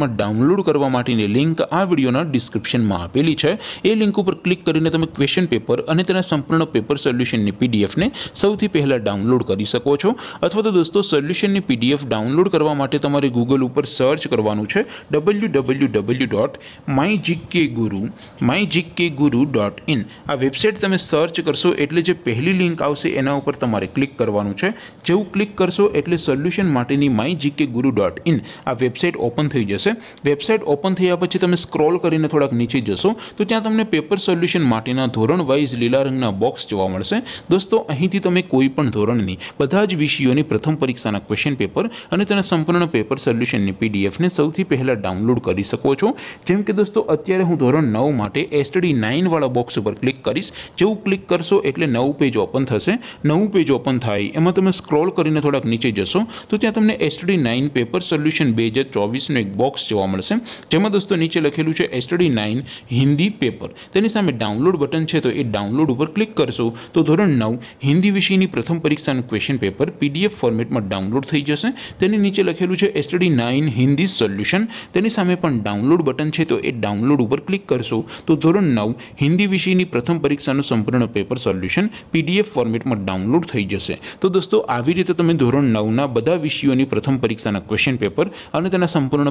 માં ડાઉનલોડ કરવા માટેની લિંક આ વિડિયોના ડિસ્ક્રિપ્શનમાં આપેલી છે એ લિંક ઉપર ક્લિક કરીને તમે ક્વેશ્ચન પેપર અને તેના સંપૂર્ણ પેપર સોલ્યુશનની પીડીએફ ને સૌથી પહેલા ડાઉનલોડ કરી શકો છો અથવા તો દોસ્તો સોલ્યુશનની પીડીએફ ડાઉનલોડ કરવા માટે તમારે Google ઉપર સર્ચ કરવાનું છે www.mygkguru mygkguru.in આ વેબસાઈટ તમે સર્ચ કરશો એટલે જે પહેલી લિંક આવશે એના ઉપર તમારે ક્લિક કરવાનું છે જેવું ક્લિક કરશો એટલે સોલ્યુશન માટેની mygkguru.in આ વેબસાઈટ ઓપન થઈ વેબસાઇટ ઓપન થઈયા પછી તમે સ્ક્રોલ કરીને થોડક નીચે જશો તો ત્યાં તમને પેપર સોલ્યુશન માટેના ધોરણ વાઇઝ લીલા રંગના બોક્સ જોવા મળશે દોસ્તો અહીંથી તમે કોઈ પણ ધોરણની બધા જ વિષયોની પ્રથમ પરીક્ષાના ક્વેશ્ચન પેપર અને તેના સંપૂર્ણના પેપર સોલ્યુશનની પીડીએફ ને સૌથી પહેલા ડાઉનલોડ કરી શકો છો જેમ કે દોસ્તો અત્યારે હું ધોરણ 9 માટે STD 9 વાળો બોક્સ ઉપર ક્લિક કરીશ જેવું ક્લિક કરશો એટલે નવ પેજ ઓપન થશે નવ પેજ ઓપન થાય એમાં તમે સ્ક્રોલ કરીને થોડક નીચે જશો તો ત્યાં તમને STD 9 પેપર સોલ્યુશન 2024 નું એક ઓક્સ જોવમ લિસમ જેમ દોસ્તો નીચે લખેલું છે STD 9 હિન્દી પેપર તેની સામે ડાઉનલોડ બટન છે તો એ ડાઉનલોડ ઉપર ક્લિક કરશો તો ધોરણ 9 હિન્દી વિષયની પ્રથમ પરીક્ષાનું ક્વેશ્ચન પેપર PDF ફોર્મેટમાં ડાઉનલોડ થઈ જશે તેની નીચે લખેલું છે STD 9 હિન્દી સોલ્યુશન તેની સામે પણ ડાઉનલોડ બટન છે તો એ ડાઉનલોડ ઉપર ક્લિક કરશો તો ધોરણ 9 હિન્દી વિષયની પ્રથમ પરીક્ષાનું સંપૂર્ણ પેપર સોલ્યુશન PDF ફોર્મેટમાં ડાઉનલોડ થઈ જશે તો દોસ્તો આવી રીતે તમે ધોરણ 9 ના બધા વિષયોની પ્રથમ પરીક્ષાના ક્વેશ્ચન પેપર અને તેના સંપૂર્ણ